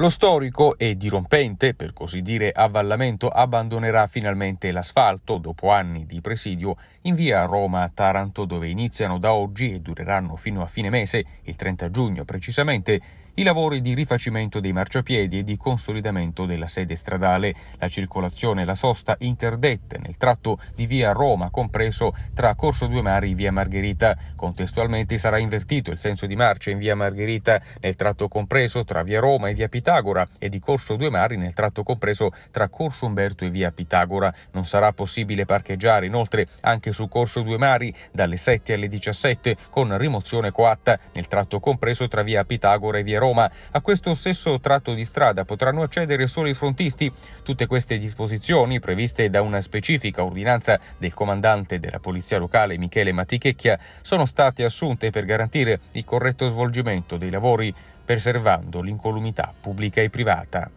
Lo storico e dirompente, per così dire, avvallamento abbandonerà finalmente l'asfalto dopo anni di presidio in via Roma a Taranto dove iniziano da oggi e dureranno fino a fine mese, il 30 giugno precisamente, i lavori di rifacimento dei marciapiedi e di consolidamento della sede stradale, la circolazione e la sosta interdette nel tratto di via Roma compreso tra Corso Due Mari e via Margherita. Contestualmente sarà invertito il senso di marcia in via Margherita nel tratto compreso tra via Roma e via Pitano Pitagora e di Corso Due Mari nel tratto compreso tra Corso Umberto e via Pitagora. Non sarà possibile parcheggiare inoltre anche su Corso Due Mari dalle 7 alle 17 con rimozione coatta nel tratto compreso tra via Pitagora e via Roma. A questo stesso tratto di strada potranno accedere solo i frontisti. Tutte queste disposizioni, previste da una specifica ordinanza del comandante della Polizia Locale Michele Matichecchia, sono state assunte per garantire il corretto svolgimento dei lavori preservando l'incolumità pubblica e privata.